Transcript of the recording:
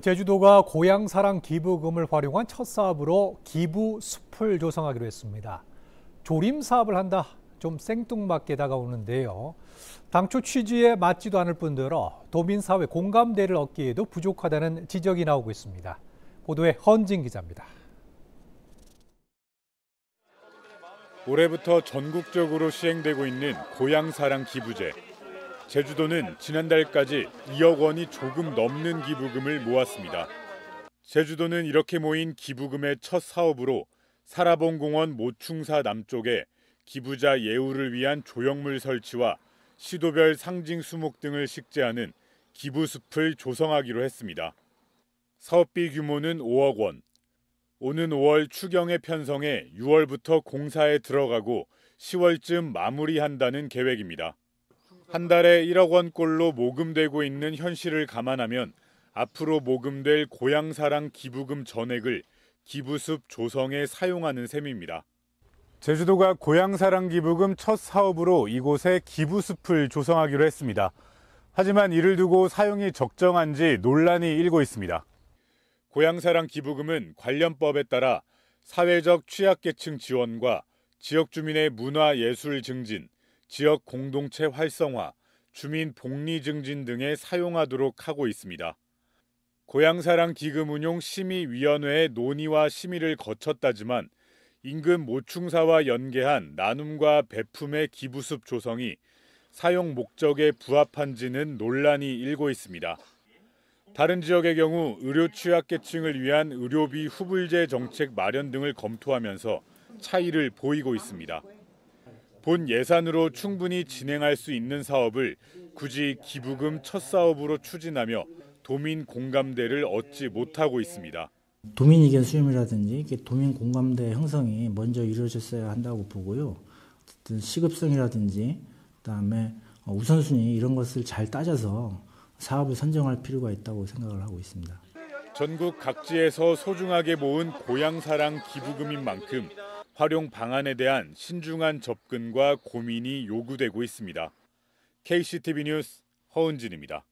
제주도가 고향사랑 기부금을 활용한 첫 사업으로 기부 숲을 조성하기로 했습니다. 조림 사업을 한다. 좀 생뚱맞게 다가오는데요. 당초 취지에 맞지도 않을 뿐더러 도민사회 공감대를 얻기에도 부족하다는 지적이 나오고 있습니다. 보도에 헌진 기자입니다. 올해부터 전국적으로 시행되고 있는 고향사랑 기부제. 제주도는 지난달까지 2억 원이 조금 넘는 기부금을 모았습니다. 제주도는 이렇게 모인 기부금의 첫 사업으로 사라봉 공원 모충사 남쪽에 기부자 예우를 위한 조형물 설치와 시도별 상징 수목 등을 식재하는 기부숲을 조성하기로 했습니다. 사업비 규모는 5억 원. 오는 5월 추경에 편성해 6월부터 공사에 들어가고 10월쯤 마무리한다는 계획입니다. 한 달에 1억 원꼴로 모금되고 있는 현실을 감안하면 앞으로 모금될 고향사랑 기부금 전액을 기부숲 조성에 사용하는 셈입니다. 제주도가 고향사랑 기부금 첫 사업으로 이곳에 기부숲을 조성하기로 했습니다. 하지만 이를 두고 사용이 적정한지 논란이 일고 있습니다. 고향사랑 기부금은 관련법에 따라 사회적 취약계층 지원과 지역 주민의 문화 예술 증진, 지역 공동체 활성화, 주민 복리 증진 등에 사용하도록 하고 있습니다. 고향사랑 기금 운용 심의위원회의 논의와 심의를 거쳤다지만 임금 모충사와 연계한 나눔과 배품의 기부습 조성이 사용 목적에 부합한지는 논란이 일고 있습니다. 다른 지역의 경우 의료 취약계층을 위한 의료비 후불제 정책 마련 등을 검토하면서 차이를 보이고 있습니다. 본 예산으로 충분히 진행할 수 있는 사업을 굳이 기부금 첫 사업으로 추진하며 도민 공감대를 얻지 못하고 있습니다. 도민 의견 수렴이라든지 도민 공감대 형성이 먼저 이루어졌어야 한다고 보고요. 어쨌든 시급성이라든지 그다음에 우선순위 이런 것을 잘 따져서 사업을 선정할 필요가 있다고 생각을 하고 있습니다. 전국 각지에서 소중하게 모은 고향 사랑 기부금인 만큼 활용 방안에 대한 신중한 접근과 고민이 요구되고 있습니다. KCTV 뉴스 허은진입니다.